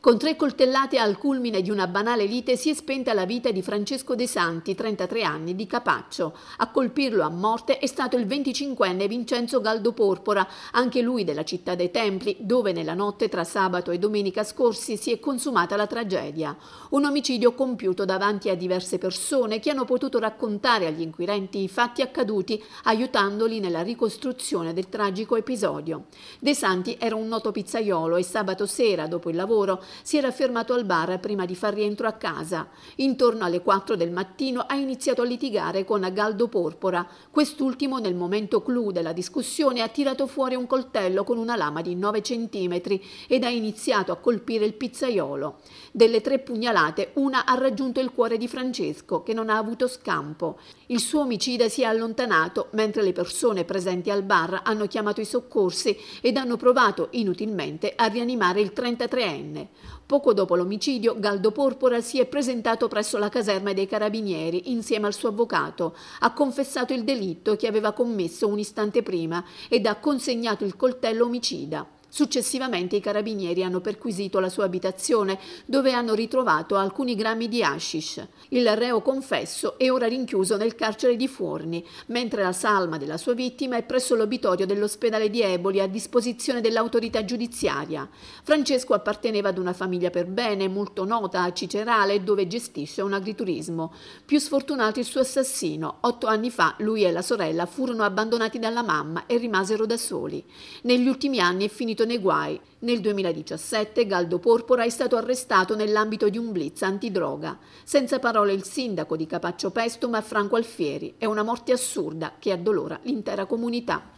Con tre coltellate al culmine di una banale lite si è spenta la vita di Francesco De Santi, 33 anni, di Capaccio. A colpirlo a morte è stato il 25enne Vincenzo Galdo Porpora, anche lui della città dei Templi, dove nella notte tra sabato e domenica scorsi si è consumata la tragedia. Un omicidio compiuto davanti a diverse persone che hanno potuto raccontare agli inquirenti i fatti accaduti, aiutandoli nella ricostruzione del tragico episodio. De Santi era un noto pizzaiolo e sabato sera, dopo il lavoro, si era fermato al bar prima di far rientro a casa. Intorno alle 4 del mattino ha iniziato a litigare con Galdo Porpora. Quest'ultimo, nel momento clou della discussione, ha tirato fuori un coltello con una lama di 9 cm ed ha iniziato a colpire il pizzaiolo. Delle tre pugnalate, una ha raggiunto il cuore di Francesco, che non ha avuto scampo. Il suo omicida si è allontanato mentre le persone presenti al bar hanno chiamato i soccorsi ed hanno provato inutilmente a rianimare il 33enne. Poco dopo l'omicidio, Galdo Porpora si è presentato presso la caserma dei carabinieri insieme al suo avvocato, ha confessato il delitto che aveva commesso un istante prima ed ha consegnato il coltello omicida. Successivamente i carabinieri hanno perquisito la sua abitazione, dove hanno ritrovato alcuni grammi di hashish. Il reo confesso è ora rinchiuso nel carcere di Forni, mentre la salma della sua vittima è presso l'obitorio dell'ospedale di Eboli a disposizione dell'autorità giudiziaria. Francesco apparteneva ad una famiglia per bene, molto nota a Cicerale, dove gestisce un agriturismo. Più sfortunato il suo assassino. Otto anni fa lui e la sorella furono abbandonati dalla mamma e rimasero da soli. Negli ultimi anni è finito finito nei guai. Nel 2017 Galdo Porpora è stato arrestato nell'ambito di un blitz antidroga. Senza parole il sindaco di Capaccio Pesto, a Franco Alfieri. È una morte assurda che addolora l'intera comunità.